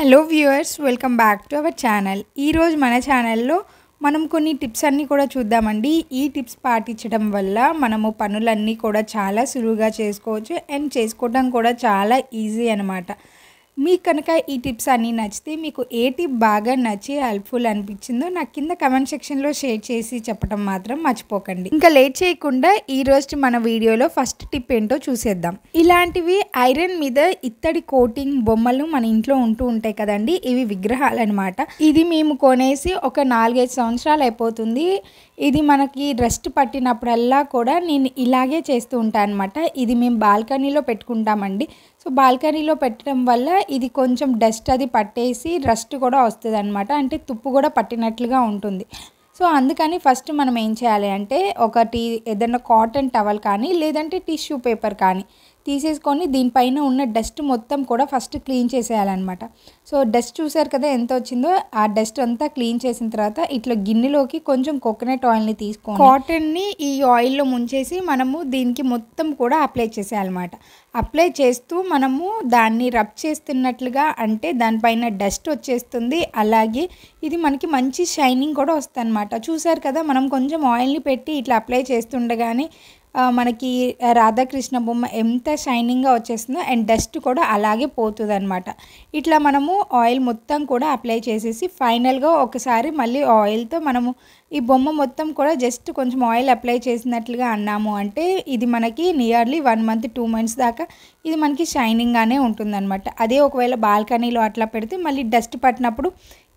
hello viewers welcome back to our channel ఈరోజు మన ఛానల్లో మనం కొన్ని టిప్స్ అన్నీ కూడా చూద్దామండి ఈ టిప్స్ పాటించడం వల్ల మనము పనులన్నీ కూడా చాలా సులువుగా చేసుకోవచ్చు అండ్ చేసుకోవడం కూడా చాలా ఈజీ అనమాట మీకు కనుక ఈ టిప్స్ అన్నీ నచ్చితే మీకు ఏ టిప్ బాగా నచ్చి హెల్ప్ఫుల్ అనిపించిందో నాకు కింద కమెంట్ సెక్షన్లో షేర్ చేసి చెప్పడం మాత్రం మర్చిపోకండి ఇంకా లేట్ చేయకుండా ఈ రోజు మన వీడియోలో ఫస్ట్ టిప్ ఏంటో చూసేద్దాం ఇలాంటివి ఐరన్ మీద ఇత్తడి కోటింగ్ బొమ్మలు మన ఇంట్లో ఉంటూ ఉంటాయి కదండి ఇవి విగ్రహాలు అనమాట ఇది మేము కొనేసి ఒక నాలుగైదు సంవత్సరాలు అయిపోతుంది ఇది మనకి రెస్ట్ పట్టినప్పుడల్లా కూడా నేను ఇలాగే చేస్తూ ఉంటాను అనమాట ఇది మేము బాల్కనీలో పెట్టుకుంటామండి సో బాల్కనీలో పెట్టడం వల్ల ఇది కొంచెం డస్ట్ అది పట్టేసి రస్ట్ కూడా వస్తుంది అనమాట అంటే తుప్పు కూడా పట్టినట్లుగా ఉంటుంది సో అందుకని ఫస్ట్ మనం ఏం చేయాలి అంటే ఒకటి ఏదైనా కాటన్ టవల్ కానీ లేదంటే టిష్యూ పేపర్ కానీ తీసేసుకొని దీనిపైన ఉన్న డస్ట్ మొత్తం కూడా ఫస్ట్ క్లీన్ చేసేయాలన్నమాట సో డస్ట్ చూసారు కదా ఎంత వచ్చిందో ఆ డస్ట్ అంతా క్లీన్ చేసిన తర్వాత ఇట్లా గిన్నెలోకి కొంచెం కోకోనట్ ఆయిల్ని తీసుకోండి కాటన్ని ఈ ఆయిల్లో ముంచేసి మనము దీనికి మొత్తం కూడా అప్లై చేసేయాలన్నమాట అప్లై చేస్తూ మనము దాన్ని రబ్ చేస్తున్నట్లుగా అంటే దానిపైన డస్ట్ వచ్చేస్తుంది అలాగే ఇది మనకి మంచి షైనింగ్ కూడా వస్తుంది అనమాట చూసారు కదా మనం కొంచెం ఆయిల్ని పెట్టి ఇట్లా అప్లై చేస్తుండగానే మనకి రాధాకృష్ణ బొమ్మ ఎంత షైనింగ్గా వచ్చేస్తుందో అండ్ డస్ట్ కూడా అలాగే పోతుంది అనమాట ఇట్లా మనము ఆయిల్ మొత్తం కూడా అప్లై చేసేసి ఫైనల్గా ఒకసారి మళ్ళీ ఆయిల్తో మనము ఈ బొమ్మ మొత్తం కూడా జస్ట్ కొంచెం ఆయిల్ అప్లై చేసినట్లుగా అన్నాము అంటే ఇది మనకి nearly one month two months దాకా ఇది మనకి షైనింగ్గానే ఉంటుందన్నమాట అదే ఒకవేళ బాల్కనీలో అట్లా పెడితే మళ్ళీ డస్ట్ పట్టినప్పుడు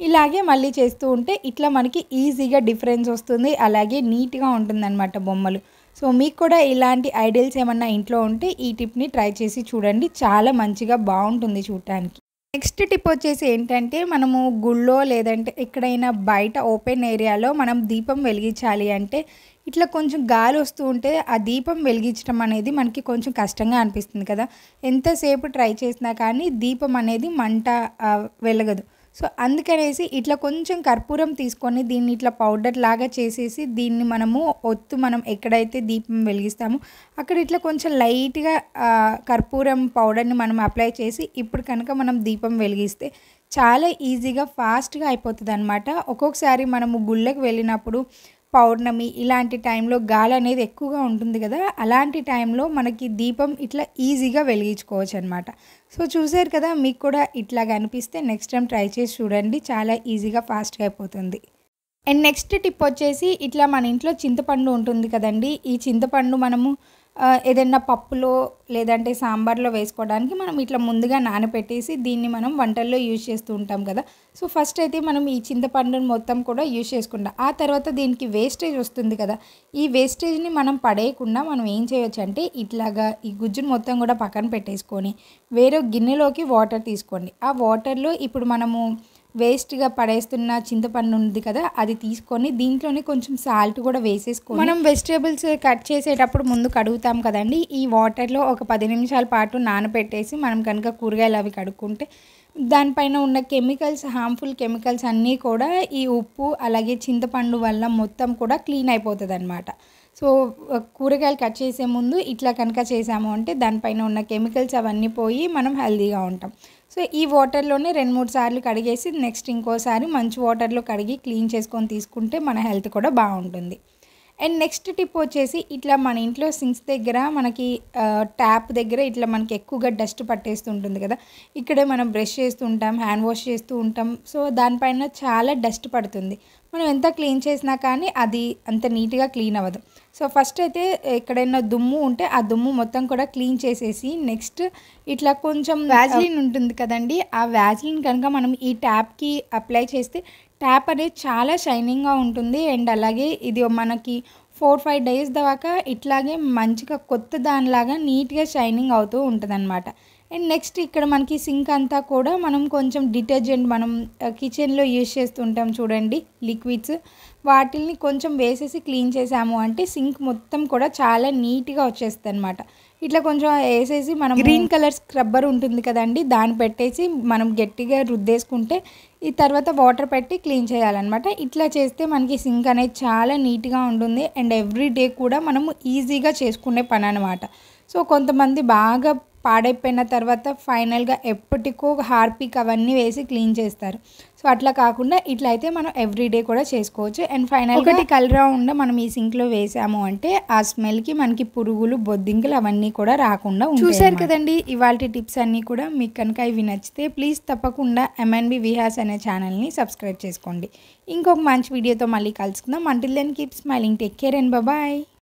ఇలాగే మళ్ళీ చేస్తూ ఉంటే ఇట్లా మనకి ఈజీగా డిఫరెన్స్ వస్తుంది అలాగే నీట్గా ఉంటుందన్నమాట బొమ్మలు సో మీకు కూడా ఇలాంటి ఐడియల్స్ ఏమన్నా ఇంట్లో ఉంటే ఈ టిప్ని ట్రై చేసి చూడండి చాలా మంచిగా బాగుంటుంది చూడటానికి నెక్స్ట్ టిప్ వచ్చేసి ఏంటంటే మనము గుళ్ళో లేదంటే ఎక్కడైనా బయట ఓపెన్ ఏరియాలో మనం దీపం వెలిగించాలి అంటే ఇట్లా కొంచెం గాలి వస్తూ ఉంటే ఆ దీపం వెలిగించడం అనేది మనకి కొంచెం కష్టంగా అనిపిస్తుంది కదా ఎంతసేపు ట్రై చేసినా కానీ దీపం అనేది మంట వెలగదు సో అందుకనేసి ఇట్లా కొంచెం కర్పూరం తీసుకొని దీన్ని ఇట్లా పౌడర్ లాగా చేసేసి దీన్ని మనము ఒత్తు మనం ఎక్కడైతే దీపం వెలిగిస్తామో అక్కడ ఇట్లా కొంచెం లైట్గా కర్పూరం పౌడర్ని మనం అప్లై చేసి ఇప్పుడు కనుక మనం దీపం వెలిగిస్తే చాలా ఈజీగా ఫాస్ట్గా అయిపోతుంది అనమాట ఒక్కొక్కసారి మనము గుళ్ళకి వెళ్ళినప్పుడు పౌర్ణమి ఇలాంటి టైంలో గాలి అనేది ఎక్కువగా ఉంటుంది కదా అలాంటి టైంలో మనకి దీపం ఇట్లా ఈజీగా వెలిగించుకోవచ్చు అనమాట సో చూసారు కదా మీకు కూడా ఇట్లా కనిపిస్తే నెక్స్ట్ టైం ట్రై చేసి చూడండి చాలా ఈజీగా ఫాస్ట్గా అయిపోతుంది అండ్ నెక్స్ట్ టిప్ వచ్చేసి ఇట్లా మన ఇంట్లో చింతపండు ఉంటుంది కదండి ఈ చింతపండు మనము ఏదైనా పప్పులో లేదంటే సాంబార్లో వేసుకోవడానికి మనం ఇట్లా ముందుగా నానపెట్టేసి దీన్ని మనం వంటల్లో యూజ్ చేస్తూ ఉంటాం కదా సో ఫస్ట్ అయితే మనం ఈ చింతపండును మొత్తం కూడా యూజ్ చేసుకుంటాం ఆ తర్వాత దీనికి వేస్టేజ్ వస్తుంది కదా ఈ వేస్టేజ్ని మనం పడేయకుండా మనం ఏం చేయొచ్చు అంటే ఇట్లాగా ఈ గుజ్జును మొత్తం కూడా పక్కన పెట్టేసుకొని వేరే గిన్నెలోకి వాటర్ తీసుకోండి ఆ వాటర్లో ఇప్పుడు మనము వేస్ట్గా పడేస్తున్న చింతపండు ఉంది కదా అది తీసుకొని దీంట్లోనే కొంచెం సాల్ట్ కూడా వేసేసుకో మనం వెజిటేబుల్స్ కట్ చేసేటప్పుడు ముందు కడుగుతాం కదండి ఈ వాటర్లో ఒక పది నిమిషాల పాటు నానబెట్టేసి మనం కనుక కూరగాయలు అవి కడుక్కుంటే దానిపైన ఉన్న కెమికల్స్ హార్మ్ఫుల్ కెమికల్స్ అన్నీ కూడా ఈ ఉప్పు అలాగే చింతపండు వల్ల మొత్తం కూడా క్లీన్ అయిపోతుంది అనమాట సో కూరగాయలు కట్ చేసే ముందు ఇట్లా కనుక చేసాము అంటే దానిపైన ఉన్న కెమికల్స్ అవన్నీ పోయి మనం హెల్దీగా ఉంటాం సో ఈ వాటర్లోనే రెండు మూడు సార్లు కడిగేసి నెక్స్ట్ ఇంకోసారి మంచి వాటర్లో కడిగి క్లీన్ చేసుకొని తీసుకుంటే మన హెల్త్ కూడా బాగుంటుంది అండ్ నెక్స్ట్ టిప్ వచ్చేసి ఇట్లా మన ఇంట్లో సింక్స్ దగ్గర మనకి ట్యాప్ దగ్గర ఇట్లా మనకి ఎక్కువగా డస్ట్ పట్టేస్తుంటుంది కదా ఇక్కడే మనం బ్రష్ చేస్తూ ఉంటాం హ్యాండ్ వాష్ చేస్తూ ఉంటాం సో దానిపైన చాలా డస్ట్ పడుతుంది మనం ఎంత క్లీన్ చేసినా కానీ అది అంత నీట్గా క్లీన్ అవ్వదు సో ఫస్ట్ అయితే ఎక్కడైనా దుమ్ము ఉంటే ఆ దుమ్ము మొత్తం కూడా క్లీన్ చేసేసి నెక్స్ట్ ఇట్లా కొంచెం వ్యాజ్లిన్ ఉంటుంది కదండి ఆ వ్యాజ్లిన్ కనుక మనం ఈ ట్యాప్కి అప్లై చేస్తే ట్యాప్ అనేది చాలా షైనింగ్గా ఉంటుంది అండ్ అలాగే ఇది మనకి ఫోర్ ఫైవ్ డేస్ దాకా ఇట్లాగే మంచిగా కొత్త దానిలాగా నీట్గా షైనింగ్ అవుతూ ఉంటుంది అనమాట అండ్ నెక్స్ట్ ఇక్కడ మనకి సింక్ అంతా కూడా మనం కొంచెం డిటర్జెంట్ మనం కిచెన్లో యూజ్ చేస్తుంటాం చూడండి లిక్విడ్స్ వాటిల్ని కొంచెం వేసేసి క్లీన్ చేసాము అంటే సింక్ మొత్తం కూడా చాలా నీట్గా వచ్చేస్తుంది అనమాట ఇట్లా కొంచెం వేసేసి మనం గ్రీన్ కలర్ స్క్రబ్బర్ ఉంటుంది కదండి దాన్ని పెట్టేసి మనం గట్టిగా రుద్దేసుకుంటే ఈ తర్వాత వాటర్ పెట్టి క్లీన్ చేయాలన్నమాట ఇట్లా చేస్తే మనకి సింక్ అనేది చాలా నీట్గా ఉంటుంది అండ్ ఎవ్రీ డే కూడా మనము ఈజీగా చేసుకునే పని అనమాట సో కొంతమంది బాగా పాడైపోయిన తర్వాత ఫైనల్గా ఎప్పటికో హార్పిక్ అవన్నీ వేసి క్లీన్ చేస్తారు సో అట్లా కాకుండా ఇట్లా అయితే మనం ఎవ్రీడే కూడా చేసుకోవచ్చు అండ్ ఫైనల్ ఒకటి కలరా ఉండ మనం ఈ సింక్లో వేసాము అంటే ఆ స్మెల్కి మనకి పురుగులు బొద్దింకలు అవన్నీ కూడా రాకుండా చూసారు కదండి ఇవాళ టిప్స్ అన్నీ కూడా మీకు కనుక ఇవి నచ్చితే ప్లీజ్ తప్పకుండా ఎంఎన్బి విహాస్ అనే ఛానల్ని సబ్స్క్రైబ్ చేసుకోండి ఇంకొక మంచి వీడియోతో మళ్ళీ కలుసుకుందాం until then keep smiling take care and bye